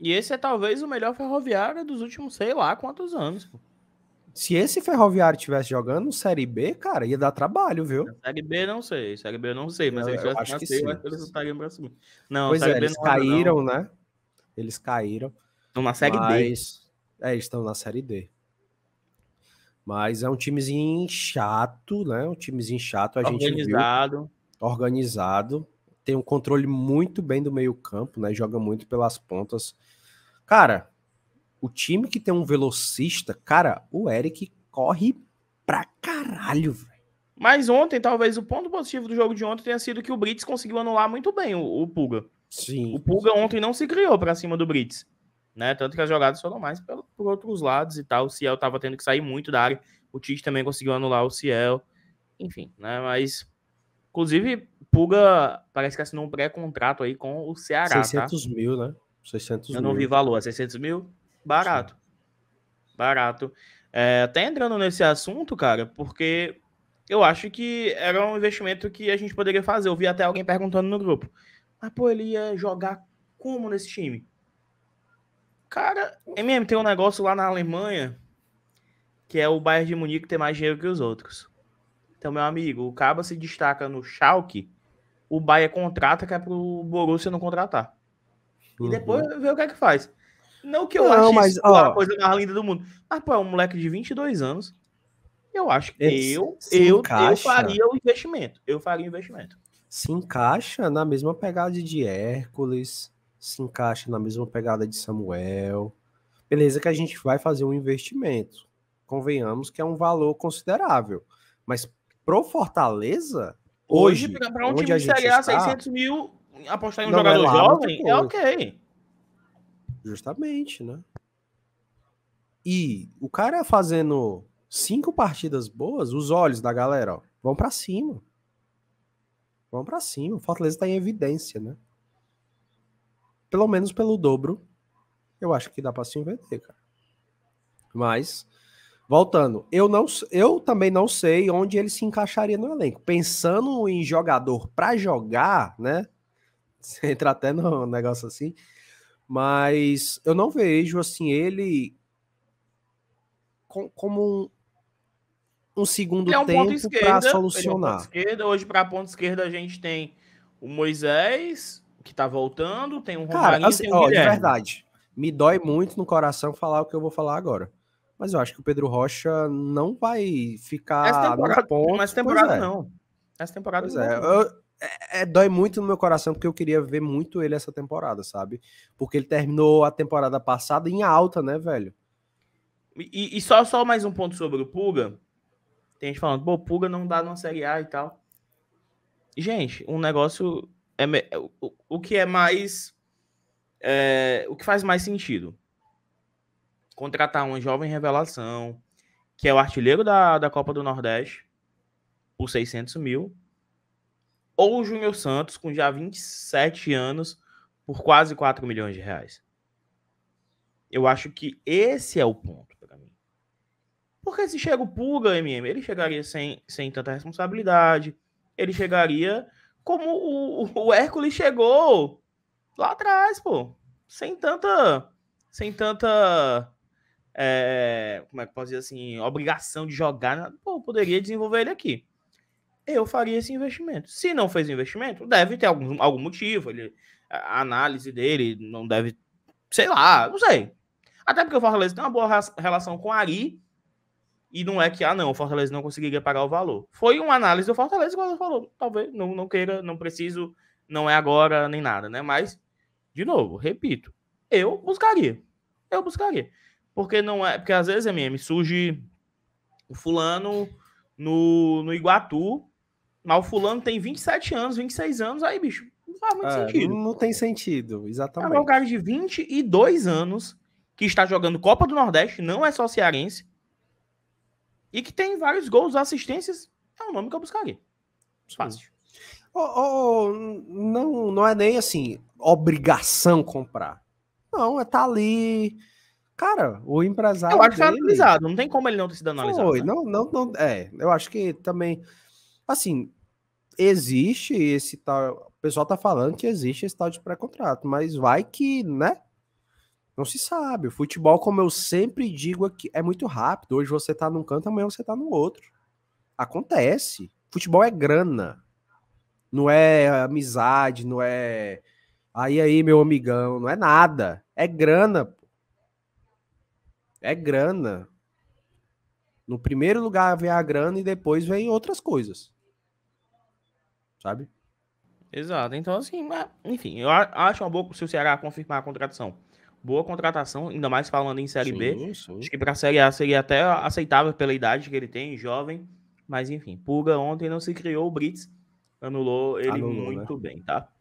E esse é talvez o melhor ferroviário dos últimos sei lá quantos anos. Pô. Se esse ferroviário estivesse jogando Série B, cara, ia dar trabalho, viu? Série B não sei, Série B não sei, mas eu, eu acho que sei, sim. eles estariam pra cima. Não, pois série é, B eles não caíram, não. né? Eles caíram. Estão na Série mas... D. É, estão na Série D. Mas é um timezinho chato, né? Um timezinho chato, a Organizado. gente viu. Organizado. Organizado tem um controle muito bem do meio-campo, né? Joga muito pelas pontas. Cara, o time que tem um velocista, cara, o Eric corre pra caralho, velho. Mas ontem, talvez o ponto positivo do jogo de ontem tenha sido que o Brits conseguiu anular muito bem o, o Puga. Sim. O Puga ontem não se criou para cima do Brits, né? Tanto que as jogadas foram mais por, por outros lados e tal. O Ciel tava tendo que sair muito da área. O Tite também conseguiu anular o Ciel. Enfim, né? Mas, inclusive, Puga parece que assinou um pré-contrato aí com o Ceará. 600 tá? mil, né? 600 Eu não vi valor. 600 é mil? Barato. Sim. Barato. É, até entrando nesse assunto, cara, porque eu acho que era um investimento que a gente poderia fazer. Eu vi até alguém perguntando no grupo. Mas, pô, ele ia jogar como nesse time? Cara, MM tem um negócio lá na Alemanha que é o Bayern de Munique ter mais dinheiro que os outros. Então, meu amigo, o Caba se destaca no Schalke o Bahia contrata que é pro Borussia não contratar. Uhum. E depois vê o que é que faz. Não que eu não, ache mas, isso ó, a coisa mais linda do mundo. Mas, pô, é um moleque de 22 anos. Eu acho que eu, eu, eu faria o investimento. Eu faria o investimento. Se encaixa na mesma pegada de Hércules, se encaixa na mesma pegada de Samuel. Beleza que a gente vai fazer um investimento. Convenhamos que é um valor considerável. Mas pro Fortaleza, Hoje, para um time de Série A, está... 600 mil, apostar em um não, é jogador é jovem é ok. Justamente, né? E o cara fazendo cinco partidas boas, os olhos da galera ó, vão para cima. Vão para cima. O Fortaleza tá em evidência, né? Pelo menos pelo dobro, eu acho que dá para se inverter, cara. Mas Voltando, eu não, eu também não sei onde ele se encaixaria no elenco. Pensando em jogador para jogar, né? Você entra até num negócio assim, mas eu não vejo assim ele com, como um, um segundo é um tempo para solucionar. É um hoje para ponta esquerda a gente tem o Moisés que tá voltando, tem um Cara, Romarinho, assim, tem um ó, de verdade. Me dói muito no coração falar o que eu vou falar agora mas eu acho que o Pedro Rocha não vai ficar. Essa temporada, ponto, temporada é. não. Essa temporada não. É. Eu, é, é, dói muito no meu coração, porque eu queria ver muito ele essa temporada, sabe? Porque ele terminou a temporada passada em alta, né, velho? E, e só, só mais um ponto sobre o Puga. Tem gente falando, pô, o Puga não dá numa Série A e tal. Gente, um negócio. É, o, o que é mais. É, o que faz mais sentido? contratar uma jovem revelação, que é o artilheiro da, da Copa do Nordeste, por 600 mil, ou o Júnior Santos, com já 27 anos, por quase 4 milhões de reais. Eu acho que esse é o ponto para mim. Porque se chega o Puga, MM, ele chegaria sem, sem tanta responsabilidade, ele chegaria como o, o Hércules chegou lá atrás, pô. Sem tanta. Sem tanta é, como é que posso dizer assim, obrigação de jogar, pô, poderia desenvolver ele aqui. Eu faria esse investimento. Se não fez investimento, deve ter algum, algum motivo. Ele, a análise dele não deve, sei lá, não sei. Até porque o Fortaleza tem uma boa relação com o Ari, e não é que, ah, não, o Fortaleza não conseguiria pagar o valor. Foi uma análise do Fortaleza, igual ele falou. Talvez não, não queira, não preciso, não é agora, nem nada, né? Mas, de novo, repito, eu buscaria. Eu buscaria. Porque não é. Porque às vezes, MM, surge o fulano no, no Iguatu, mas o fulano tem 27 anos, 26 anos, aí, bicho, não faz muito é, sentido. Não tem sentido, exatamente. É um cara de 22 anos que está jogando Copa do Nordeste, não é só cearense, e que tem vários gols, assistências, é um nome que eu buscaria. Fácil. Oh, oh, não, não é nem assim, obrigação comprar. Não, é tá ali Cara, o empresário. Eu acho que foi analisado, não tem como ele não ter sido analisado. Foi, né? não, não, não. É, eu acho que também. Assim, existe esse tal. O pessoal tá falando que existe esse tal de pré-contrato, mas vai que, né? Não se sabe. O futebol, como eu sempre digo aqui, é muito rápido. Hoje você tá num canto, amanhã você tá no outro. Acontece. Futebol é grana. Não é amizade, não é. Aí aí, meu amigão, não é nada. É grana, pô. É grana. No primeiro lugar vem a grana e depois vem outras coisas. Sabe? Exato. Então, assim, enfim, eu acho uma boa se o Ceará confirmar a contratação. Boa contratação, ainda mais falando em Série sim, B. Sim. Acho que para a Série A seria até aceitável pela idade que ele tem, jovem. Mas, enfim, Pulga ontem não se criou o Brits. Anulou ele anulou, né? muito né? bem, tá?